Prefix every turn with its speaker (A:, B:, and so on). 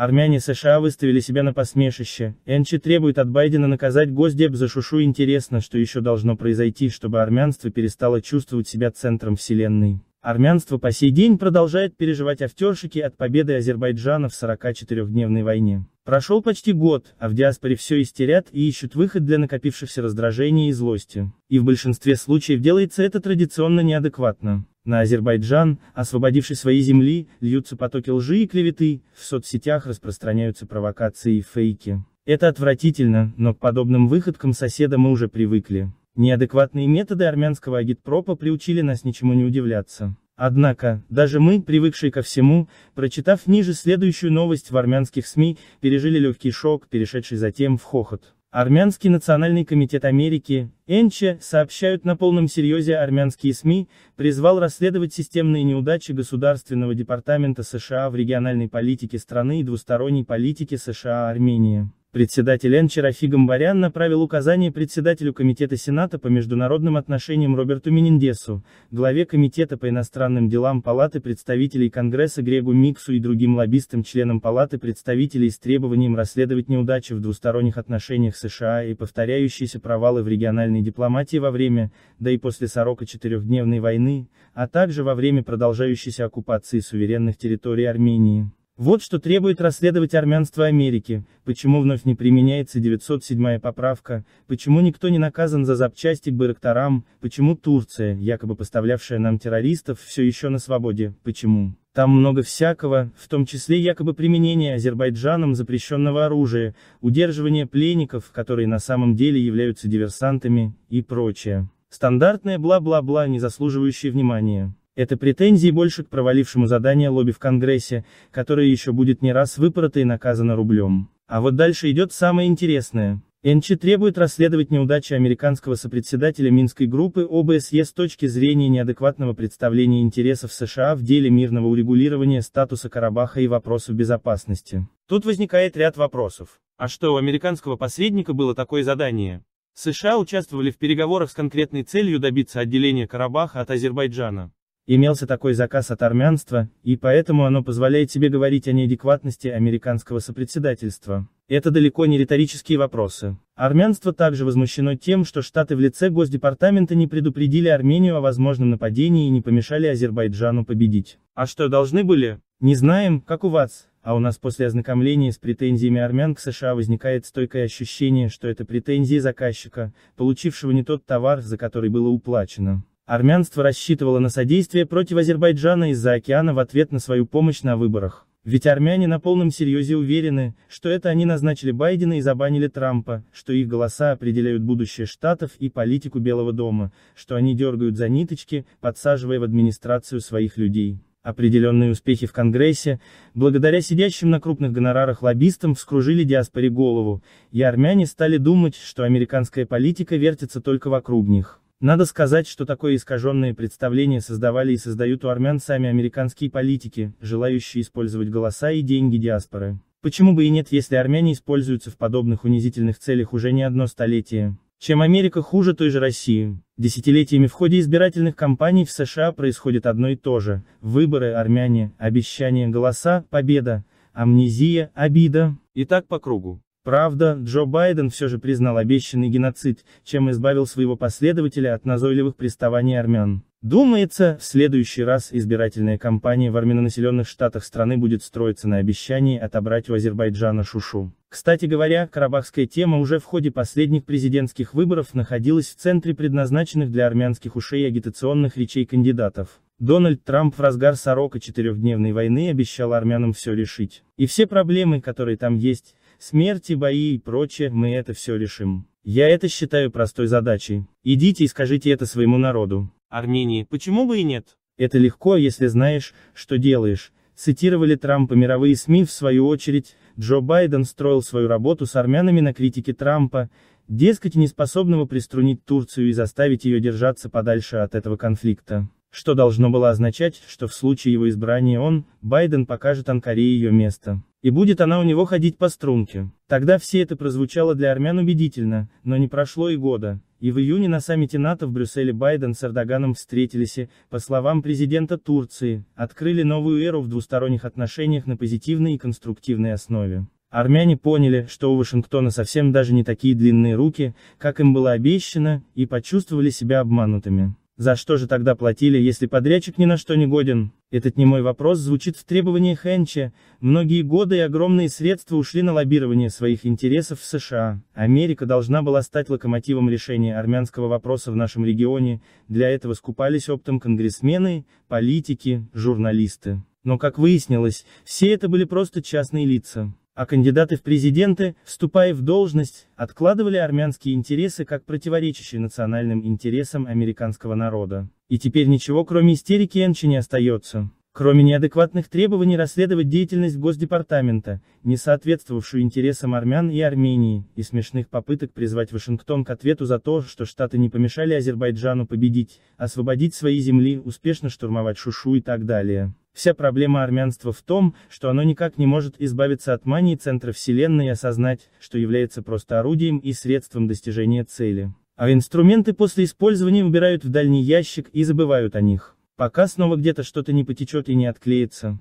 A: Армяне США выставили себя на посмешище, Энчи требует от Байдена наказать Госдеп за шушу интересно, что еще должно произойти, чтобы армянство перестало чувствовать себя центром вселенной. Армянство по сей день продолжает переживать овтершики от победы Азербайджана в 44-дневной войне. Прошел почти год, а в диаспоре все истерят и ищут выход для накопившихся раздражений и злости. И в большинстве случаев делается это традиционно неадекватно. На Азербайджан, освободивший свои земли, льются потоки лжи и клеветы, в соцсетях распространяются провокации и фейки. Это отвратительно, но к подобным выходкам соседа мы уже привыкли. Неадекватные методы армянского агитпропа приучили нас ничему не удивляться. Однако, даже мы, привыкшие ко всему, прочитав ниже следующую новость в армянских СМИ, пережили легкий шок, перешедший затем в хохот. Армянский национальный комитет Америки, ЭНЧЕ, сообщают на полном серьезе армянские СМИ, призвал расследовать системные неудачи Государственного департамента США в региональной политике страны и двусторонней политике США-Армения. Председатель Энчерафи Барян направил указание председателю Комитета Сената по международным отношениям Роберту Мениндесу, главе Комитета по иностранным делам Палаты представителей Конгресса Грегу Миксу и другим лоббистам-членам Палаты представителей с требованием расследовать неудачи в двусторонних отношениях США и повторяющиеся провалы в региональной дипломатии во время, да и после 44-дневной войны, а также во время продолжающейся оккупации суверенных территорий Армении. Вот что требует расследовать армянство Америки, почему вновь не применяется 907 поправка, почему никто не наказан за запчасти к Байрактарам, почему Турция, якобы поставлявшая нам террористов, все еще на свободе, почему. Там много всякого, в том числе якобы применение Азербайджаном запрещенного оружия, удерживание пленников, которые на самом деле являются диверсантами, и прочее. Стандартное бла-бла-бла, не заслуживающее внимания. Это претензии больше к провалившему задание лобби в Конгрессе, которое еще будет не раз выпорото и наказано рублем. А вот дальше идет самое интересное. НЧ требует расследовать неудачи американского сопредседателя Минской группы ОБСЕ с точки зрения неадекватного представления интересов США в деле мирного урегулирования статуса Карабаха и вопросов безопасности. Тут возникает ряд вопросов. А что у американского посредника было такое задание? США участвовали в переговорах с конкретной целью добиться отделения Карабаха от Азербайджана имелся такой заказ от армянства, и поэтому оно позволяет себе говорить о неадекватности американского сопредседательства. Это далеко не риторические вопросы. Армянство также возмущено тем, что Штаты в лице Госдепартамента не предупредили Армению о возможном нападении и не помешали Азербайджану победить. А что должны были? Не знаем, как у вас, а у нас после ознакомления с претензиями армян к США возникает стойкое ощущение, что это претензии заказчика, получившего не тот товар, за который было уплачено. Армянство рассчитывало на содействие против Азербайджана из-за океана в ответ на свою помощь на выборах. Ведь армяне на полном серьезе уверены, что это они назначили Байдена и забанили Трампа, что их голоса определяют будущее Штатов и политику Белого дома, что они дергают за ниточки, подсаживая в администрацию своих людей. Определенные успехи в Конгрессе, благодаря сидящим на крупных гонорарах лоббистам, вскружили диаспоре голову, и армяне стали думать, что американская политика вертится только вокруг них. Надо сказать, что такое искаженное представление создавали и создают у армян сами американские политики, желающие использовать голоса и деньги диаспоры. Почему бы и нет, если армяне используются в подобных унизительных целях уже не одно столетие. Чем Америка хуже той же России. Десятилетиями в ходе избирательных кампаний в США происходит одно и то же. Выборы, армяне, обещания, голоса, победа, амнезия, обида. И так по кругу. Правда, Джо Байден все же признал обещанный геноцид, чем избавил своего последователя от назойливых приставаний армян. Думается, в следующий раз избирательная кампания в армянонаселенных штатах страны будет строиться на обещании отобрать у Азербайджана Шушу. Кстати говоря, карабахская тема уже в ходе последних президентских выборов находилась в центре предназначенных для армянских ушей агитационных речей кандидатов. Дональд Трамп в разгар сорока четырехдневной войны обещал армянам все решить. И все проблемы, которые там есть, смерти, бои и прочее, мы это все решим. Я это считаю простой задачей. Идите и скажите это своему народу. Армении, почему бы и нет? Это легко, если знаешь, что делаешь. Цитировали Трампа мировые СМИ в свою очередь, Джо Байден строил свою работу с армянами на критике Трампа, дескать неспособного приструнить Турцию и заставить ее держаться подальше от этого конфликта. Что должно было означать, что в случае его избрания он, Байден покажет Анкаре ее место. И будет она у него ходить по струнке. Тогда все это прозвучало для армян убедительно, но не прошло и года. И в июне на саммите НАТО в Брюсселе Байден с Эрдоганом встретились и, по словам президента Турции, открыли новую эру в двусторонних отношениях на позитивной и конструктивной основе. Армяне поняли, что у Вашингтона совсем даже не такие длинные руки, как им было обещано, и почувствовали себя обманутыми. За что же тогда платили, если подрядчик ни на что не годен? Этот немой вопрос звучит в требовании Хенча. Многие годы и огромные средства ушли на лоббирование своих интересов в США. Америка должна была стать локомотивом решения армянского вопроса в нашем регионе, для этого скупались оптом конгрессмены, политики, журналисты. Но как выяснилось, все это были просто частные лица а кандидаты в президенты, вступая в должность, откладывали армянские интересы как противоречащие национальным интересам американского народа. И теперь ничего кроме истерики Энчи не остается. Кроме неадекватных требований расследовать деятельность Госдепартамента, не соответствовавшую интересам армян и Армении, и смешных попыток призвать Вашингтон к ответу за то, что Штаты не помешали Азербайджану победить, освободить свои земли, успешно штурмовать Шушу и так далее. Вся проблема армянства в том, что оно никак не может избавиться от мании центра Вселенной и осознать, что является просто орудием и средством достижения цели. А инструменты после использования убирают в дальний ящик и забывают о них. Пока снова где-то что-то не потечет и не отклеится.